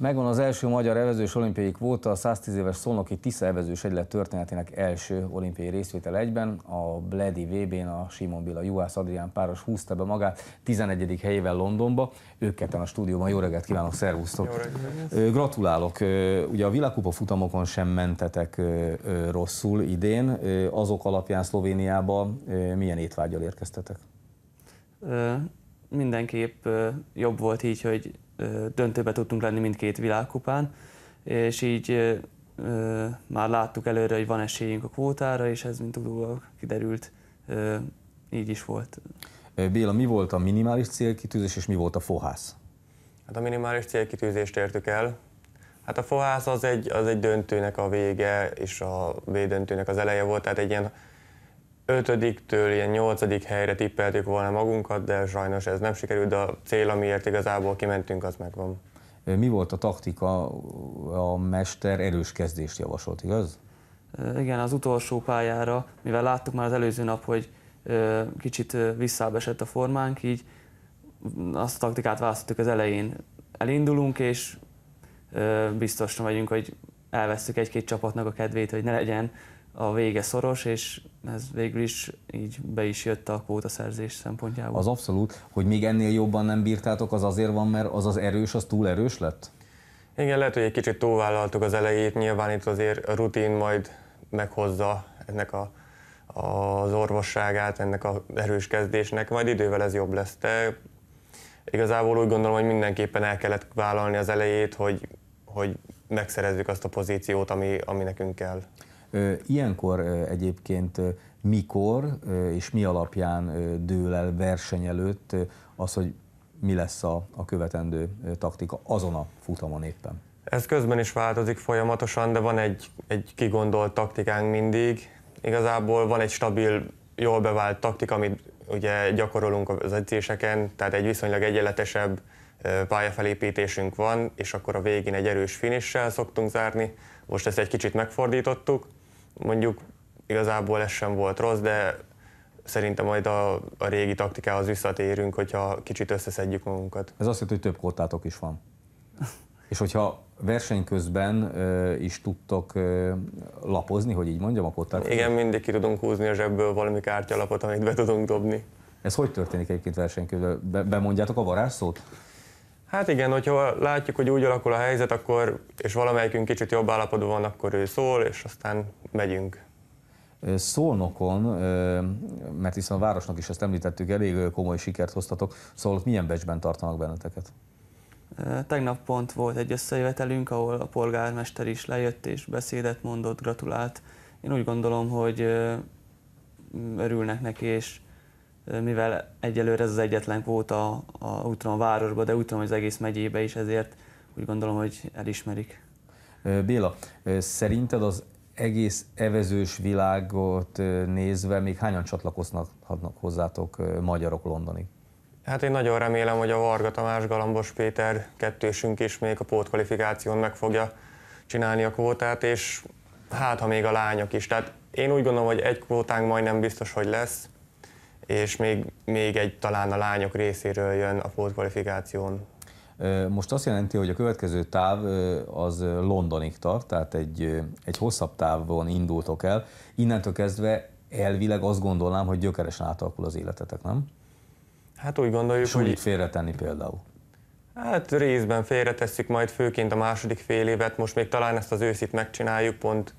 Megvan az első magyar evezős olimpiai kvóta, a 110 éves szolnoki Tisza evezős egylet történetének első olimpiai részvétel egyben. A Bledi vb n a Simon billa Juhász Adrián páros húzta be magát 11. helyével Londonba. Ők ketten a stúdióban. Jó reggelt kívánok, szervusztok! Gratulálok! Ugye a világkupa futamokon sem mentetek rosszul idén. Azok alapján Szlovéniába milyen étvágyal érkeztetek? Mindenképp jobb volt így, hogy döntőbe tudtunk lenni mindkét világkupán, és így már láttuk előre, hogy van esélyünk a kvótára, és ez, mint tudólag kiderült, így is volt. Béla, mi volt a minimális célkitűzés, és mi volt a fohász? Hát a minimális célkitűzést értük el. Hát a fohász az egy, az egy döntőnek a vége, és a védöntőnek az eleje volt, tehát egy ilyen ötödiktől ilyen nyolcadik helyre tippeltük volna magunkat, de sajnos ez nem sikerült, de a cél, amiért igazából kimentünk, az megvan. Mi volt a taktika? A mester erős kezdést javasolt, igaz? Igen, az utolsó pályára, mivel láttuk már az előző nap, hogy kicsit visszábesett a formánk, így azt a taktikát választottuk az elején. Elindulunk, és biztosan vagyunk, hogy elvesztük egy-két csapatnak a kedvét, hogy ne legyen a vége szoros, és ez végül is így be is jött a kvótaszerzés szempontjából. Az abszolút, hogy még ennél jobban nem bírtátok, az azért van, mert az az erős, az túl erős lett? Igen, lehet, hogy egy kicsit túlvállaltuk az elejét, nyilván itt azért a rutin majd meghozza ennek a, az orvosságát, ennek az erős kezdésnek, majd idővel ez jobb lesz. De igazából úgy gondolom, hogy mindenképpen el kellett vállalni az elejét, hogy, hogy megszerezzük azt a pozíciót, ami, ami nekünk kell. Ilyenkor egyébként mikor és mi alapján dől el verseny előtt az, hogy mi lesz a, a követendő taktika azon a futamon éppen? Ez közben is változik folyamatosan, de van egy, egy kigondolt taktikánk mindig. Igazából van egy stabil, jól bevált taktika, amit ugye gyakorolunk az edzéseken, tehát egy viszonylag egyenletesebb pályafelépítésünk van, és akkor a végén egy erős finissel szoktunk zárni. Most ezt egy kicsit megfordítottuk, mondjuk igazából ez sem volt rossz, de szerintem majd a, a régi taktikához visszatérünk, hogyha kicsit összeszedjük magunkat. Ez azt jelenti, hogy több kortátok is van. És hogyha verseny közben ö, is tudtok ö, lapozni, hogy így mondjam, a kortát? Igen, mindig ki tudunk húzni a zsebből valami kártyalapot, amit be tudunk dobni. Ez hogy történik egyébként verseny közben? Be, bemondjátok a varázsszót? Hát igen, hogyha látjuk, hogy úgy alakul a helyzet, akkor, és valamelyikünk kicsit jobb állapotban van, akkor ő szól, és aztán megyünk. Szolnokon, mert hiszen a városnak is ezt említettük, elég komoly sikert hoztatok, szóval ott milyen becsben tartanak benneteket? Tegnap pont volt egy összejövetelünk, ahol a polgármester is lejött és beszédet mondott, gratulált. Én úgy gondolom, hogy örülnek neki, és mivel egyelőre ez az egyetlen kvóta a, a a, a városban, de úgy tudom, hogy az egész megyébe is, ezért úgy gondolom, hogy elismerik. Béla, szerinted az egész evezős világot nézve még hányan csatlakoznak hozzátok magyarok Londonig? Hát én nagyon remélem, hogy a Varga Tamás, Galambos Péter kettősünk is még a pótkvalifikáción meg fogja csinálni a kvótát, és hát ha még a lányok is. Tehát én úgy gondolom, hogy egy kvótánk majdnem biztos, hogy lesz, és még, még egy talán a lányok részéről jön a pótkvalifikáción. Most azt jelenti, hogy a következő táv az Londonig tart, tehát egy, egy hosszabb távon indultok el. Innentől kezdve elvileg azt gondolnám, hogy gyökeresen átalakul az életetek, nem? Hát úgy gondoljuk, Sulit hogy... félretenni például. Hát részben félretesszük majd főként a második fél évet, most még talán ezt az őszit megcsináljuk, pont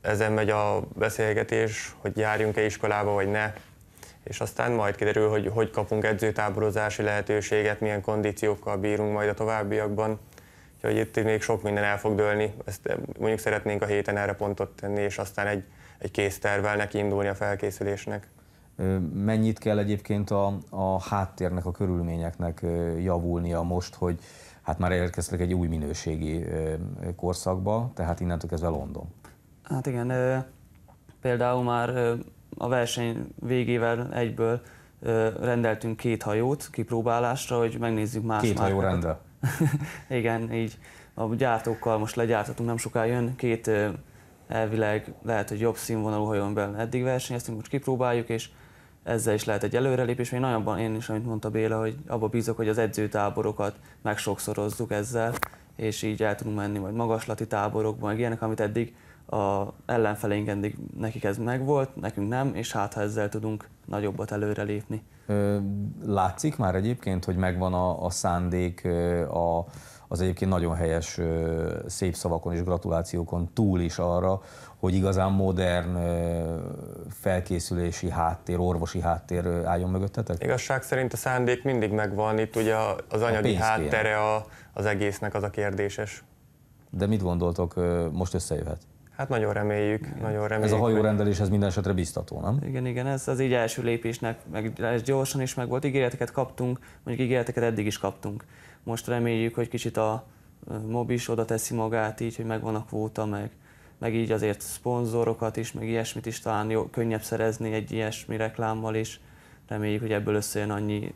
ezen megy a beszélgetés, hogy járjunk-e iskolába vagy ne, és aztán majd kiderül, hogy hogy kapunk edzőtáborozási lehetőséget, milyen kondíciókkal bírunk majd a továbbiakban. Úgyhogy itt még sok minden el fog dőlni. Ezt eh, mondjuk szeretnénk a héten erre pontot tenni, és aztán egy, egy késztervel neki indulni a felkészülésnek. Mennyit kell egyébként a, a háttérnek, a körülményeknek javulnia most, hogy hát már érkeztek egy új minőségi korszakba, tehát innentől kezdve London? Hát igen, például már a verseny végével egyből rendeltünk két hajót kipróbálásra, hogy megnézzük más Két hajó rendel? Igen, így a gyártókkal most legyártatunk, nem soká jön két elvileg lehet, hogy jobb színvonalú hajón belül eddig versenyeztünk, most kipróbáljuk, és ezzel is lehet egy előrelépés. Még nagyobban én is, amit mondta Béla, hogy abba bízok, hogy az edzőtáborokat meg sokszorozzuk ezzel, és így el tudunk menni majd magaslati táborokban, meg ilyenek, amit eddig a ellenfeleink eddig nekik ez megvolt, nekünk nem, és hát ha ezzel tudunk nagyobbat előrelépni. Látszik már egyébként, hogy megvan a, a szándék a, az egyébként nagyon helyes szép szavakon és gratulációkon túl is arra, hogy igazán modern felkészülési háttér, orvosi háttér álljon mögöttetek? Igazság szerint a szándék mindig megvan, itt ugye az anyagi a háttere a, az egésznek az a kérdéses. De mit gondoltok, most összejöhet? Hát nagyon reméljük, igen. nagyon reméljük. Ez a hajórendelés, ez minden esetre biztató, nem? Igen, igen, ez az így első lépésnek, meg ez gyorsan is meg volt. Ígéreteket kaptunk, mondjuk ígéreteket eddig is kaptunk. Most reméljük, hogy kicsit a mob is oda teszi magát így, hogy megvan a kvóta, meg, meg így azért szponzorokat is, meg ilyesmit is talán jó, könnyebb szerezni egy ilyesmi reklámmal is. Reméljük, hogy ebből összejön annyi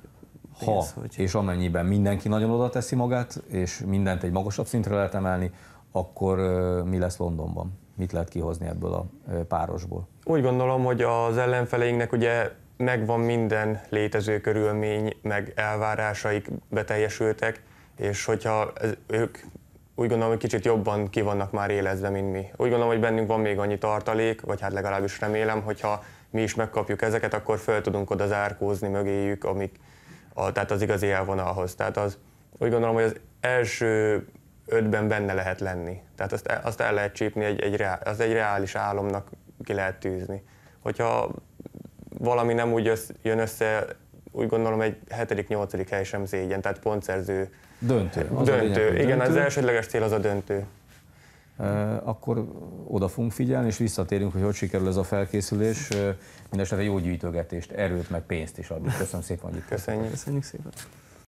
ha pénz, hogy... és amennyiben mindenki nagyon oda teszi magát, és mindent egy magasabb szintre lehet emelni, akkor mi lesz Londonban? mit lehet kihozni ebből a párosból? Úgy gondolom, hogy az ellenfeleinknek ugye megvan minden létező körülmény, meg elvárásaik beteljesültek, és hogyha ez, ők úgy gondolom, hogy kicsit jobban ki vannak már élezve, mint mi. Úgy gondolom, hogy bennünk van még annyi tartalék, vagy hát legalábbis remélem, hogyha mi is megkapjuk ezeket, akkor fel tudunk oda zárkózni mögéjük, amik a, tehát az igazi elvonalhoz. Tehát az, úgy gondolom, hogy az első ötben benne lehet lenni. Tehát azt, azt el lehet csípni, egy, egy reál, az egy reális álomnak ki lehet tűzni. Hogyha valami nem úgy össz, jön össze, úgy gondolom egy hetedik nyolcadik hely sem zégyen, tehát pontszerző. Döntő. Az döntő. A igen, döntő. az elsődleges cél az a döntő. E, akkor oda fogunk figyelni, és visszatérünk, hogy hogy sikerül ez a felkészülés. Mindenesetre jó gyűjtögetést, erőt, meg pénzt is adni. Köszönöm szépen, hogy itt Köszönjük. Köszönjük szépen.